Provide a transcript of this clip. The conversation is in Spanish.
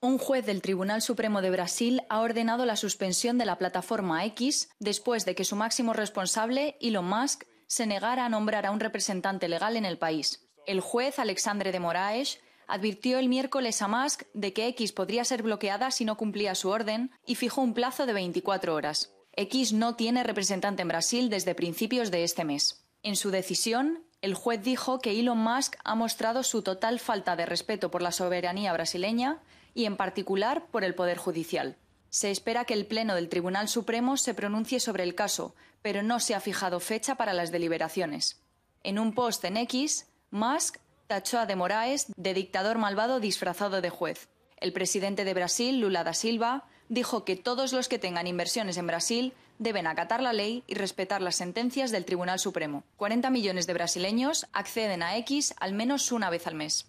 Un juez del Tribunal Supremo de Brasil ha ordenado la suspensión de la plataforma X después de que su máximo responsable, Elon Musk, se negara a nombrar a un representante legal en el país. El juez Alexandre de Moraes advirtió el miércoles a Musk de que X podría ser bloqueada si no cumplía su orden y fijó un plazo de 24 horas. X no tiene representante en Brasil desde principios de este mes. En su decisión, el juez dijo que Elon Musk ha mostrado su total falta de respeto por la soberanía brasileña y, en particular, por el Poder Judicial. Se espera que el Pleno del Tribunal Supremo se pronuncie sobre el caso, pero no se ha fijado fecha para las deliberaciones. En un post en X, Musk tachó a De Moraes de dictador malvado disfrazado de juez. El presidente de Brasil, Lula da Silva, dijo que todos los que tengan inversiones en Brasil deben acatar la ley y respetar las sentencias del Tribunal Supremo. 40 millones de brasileños acceden a X al menos una vez al mes.